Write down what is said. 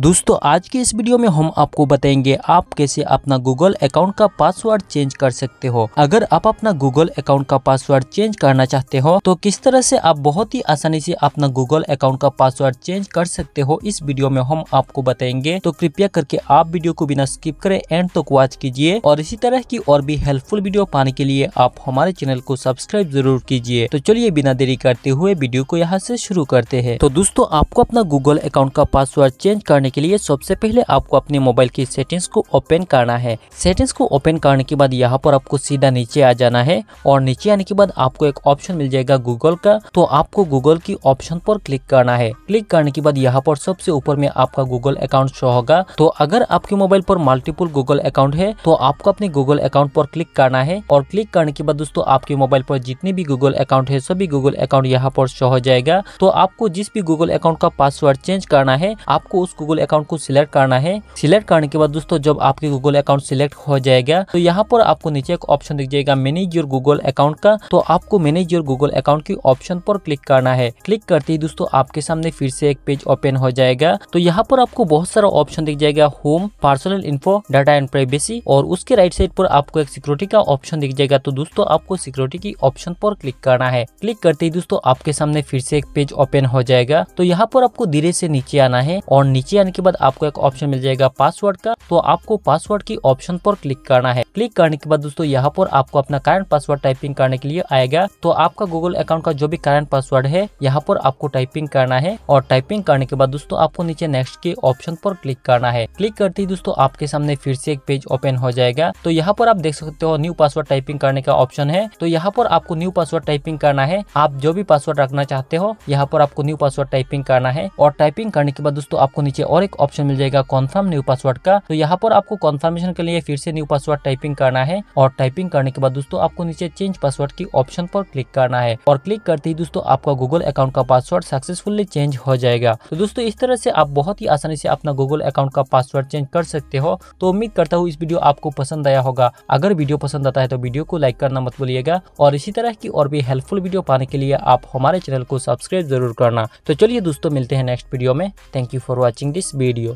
दोस्तों आज के इस वीडियो में हम आपको बताएंगे आप कैसे अपना गूगल अकाउंट का पासवर्ड चेंज कर सकते हो अगर आप अपना गूगल अकाउंट का पासवर्ड चेंज करना चाहते हो तो किस तरह से आप बहुत ही आसानी से अपना गूगल अकाउंट का पासवर्ड चेंज कर सकते हो इस वीडियो में हम आपको बताएंगे तो कृपया करके आप वीडियो को बिना स्किप करें एंड तक तो वॉच कीजिए और इसी तरह की और भी हेल्पफुल वीडियो पाने के लिए आप हमारे चैनल को सब्सक्राइब जरूर कीजिए तो चलिए बिना देरी करते हुए वीडियो को यहाँ ऐसी शुरू करते हैं तो दोस्तों आपको अपना गूगल अकाउंट का पासवर्ड चेंज करने करने के लिए सबसे पहले आपको अपने मोबाइल की सेटिंग्स को ओपन करना है सेटिंग्स को ओपन करने के बाद यहाँ पर आपको सीधा नीचे आ जाना है और नीचे आने के बाद आपको एक ऑप्शन मिल जाएगा गूगल का तो आपको गूगल की ऑप्शन पर क्लिक करना है क्लिक करने के बाद यहाँ पर सबसे ऊपर में आपका गूगल अकाउंट शो होगा तो अगर आपके मोबाइल पर मल्टीपल गूगल अकाउंट है तो आपको अपने गूगल अकाउंट पर क्लिक करना है और क्लिक करने के बाद दोस्तों आपके मोबाइल पर जितने भी गूगल अकाउंट है सभी गूगल अकाउंट यहाँ पर शो हो जाएगा तो आपको जिस भी गूगल अकाउंट का पासवर्ड चेंज करना है आपको उस गूगल गूगल अकाउंट को सिलेक्ट करना है सिलेक्ट करने के बाद दोस्तों जब आपके गूगल अकाउंट सिलेक्ट हो जाएगा तो यहाँ पर आपको नीचे एक ऑप्शन दिख जाएगा मैनेज योर गूगल अकाउंट का तो आपको मैनेज योर गूगल अकाउंट की ऑप्शन पर क्लिक करना है क्लिक करते ही दोस्तों आपके सामने फिर से एक पेज ओपन हो जाएगा तो यहाँ पर आपको बहुत सारा ऑप्शन दिख जाएगा home personal info data and privacy और उसके राइट साइड पर आपको एक सिक्योरिटी का ऑप्शन दिख जाएगा तो दोस्तों आपको सिक्योरिटी की ऑप्शन पर क्लिक करना है क्लिक करते ही दोस्तों आपके सामने फिर से एक पेज ओपन हो जाएगा तो यहाँ पर आपको धीरे से नीचे आना है और नीचे करने के बाद आपको एक ऑप्शन मिल जाएगा पासवर्ड का तो आपको पासवर्ड की ऑप्शन पर क्लिक करना है क्लिक करने के बाद दोस्तों यहाँ पर आपको अपना करंट पासवर्ड टाइपिंग करने के लिए आएगा तो आपका गूगल अकाउंट का जो भी करंट पासवर्ड है यहाँ पर आपको टाइपिंग करना है और टाइपिंग करने के बाद दोस्तों आपको नीचे नेक्स्ट के ऑप्शन पर क्लिक करना है क्लिक करते ही दोस्तों आपके सामने फिर से एक पेज ओपन हो जाएगा तो यहाँ पर आप देख सकते हो न्यू पासवर्ड टाइपिंग करने का ऑप्शन है तो यहाँ पर आपको न्यू पासवर्ड टाइपिंग करना है आप जो भी पासवर्ड रखना चाहते हो यहाँ पर आपको न्यू पासवर्ड टाइपिंग करना है और टाइपिंग करने के बाद दोस्तों आपको नीचे और और एक ऑप्शन मिल जाएगा कॉन्फर्म न्यू पासवर्ड का तो यहाँ पर आपको कॉन्फर्मेशन के लिए फिर से न्यू पासवर्ड टाइपिंग करना है और टाइपिंग करने के बाद दोस्तों आपको नीचे चेंज पासवर्ड की ऑप्शन पर क्लिक करना है और क्लिक करते ही दोस्तों आपका गूगल अकाउंट का पासवर्ड सक्सेसफुली चेंज हो जाएगा तो दोस्तों इस तरह से आप बहुत ही आसानी से अपना गूगल अकाउंट का पासवर्ड चेंज कर सकते हो तो उम्मीद करता हूँ इस वीडियो आपको पसंद आया होगा अगर वीडियो पसंद आता है तो वीडियो को लाइक करना मत भूलिएगा और इसी तरह की और भी हेल्पफुल वीडियो पाने के लिए आप हमारे चैनल को सब्सक्राइब जरूर करना तो चलिए दोस्तों मिलते हैं नेक्स्ट वीडियो में thank you for watching this this video.